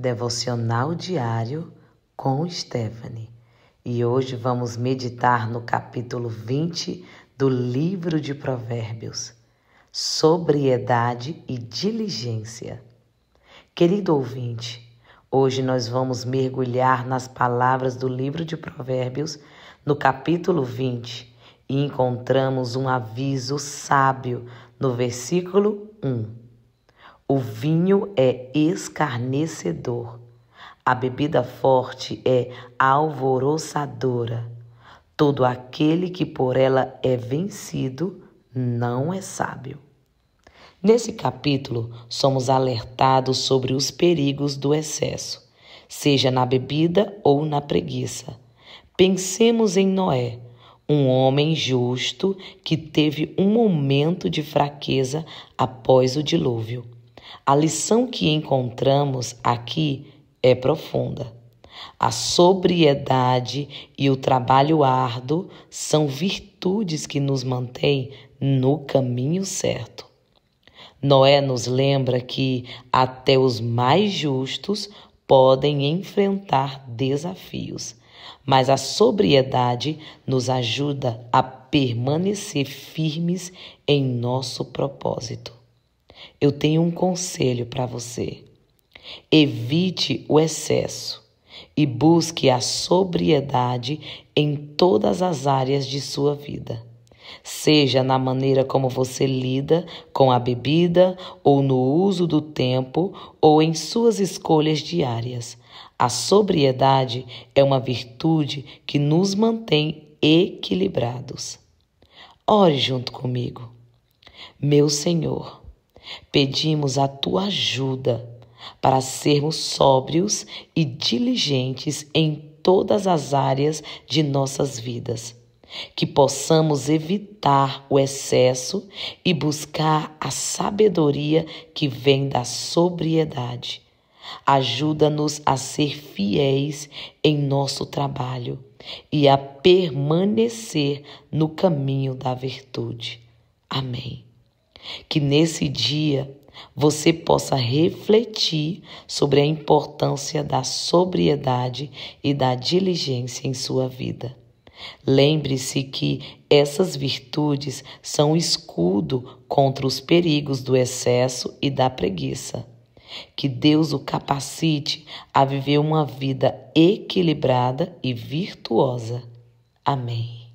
Devocional Diário com Stephanie. E hoje vamos meditar no capítulo 20 do livro de Provérbios, Sobriedade e Diligência. Querido ouvinte, hoje nós vamos mergulhar nas palavras do livro de Provérbios, no capítulo 20, e encontramos um aviso sábio no versículo 1 o vinho é escarnecedor. A bebida forte é alvoroçadora. Todo aquele que por ela é vencido não é sábio. Nesse capítulo, somos alertados sobre os perigos do excesso, seja na bebida ou na preguiça. Pensemos em Noé, um homem justo que teve um momento de fraqueza após o dilúvio. A lição que encontramos aqui é profunda. A sobriedade e o trabalho árduo são virtudes que nos mantêm no caminho certo. Noé nos lembra que até os mais justos podem enfrentar desafios, mas a sobriedade nos ajuda a permanecer firmes em nosso propósito eu tenho um conselho para você. Evite o excesso e busque a sobriedade em todas as áreas de sua vida. Seja na maneira como você lida com a bebida, ou no uso do tempo, ou em suas escolhas diárias. A sobriedade é uma virtude que nos mantém equilibrados. Ore junto comigo. Meu Senhor, Pedimos a tua ajuda para sermos sóbrios e diligentes em todas as áreas de nossas vidas, que possamos evitar o excesso e buscar a sabedoria que vem da sobriedade. Ajuda-nos a ser fiéis em nosso trabalho e a permanecer no caminho da virtude. Amém. Que nesse dia você possa refletir sobre a importância da sobriedade e da diligência em sua vida. Lembre-se que essas virtudes são escudo contra os perigos do excesso e da preguiça. Que Deus o capacite a viver uma vida equilibrada e virtuosa. Amém.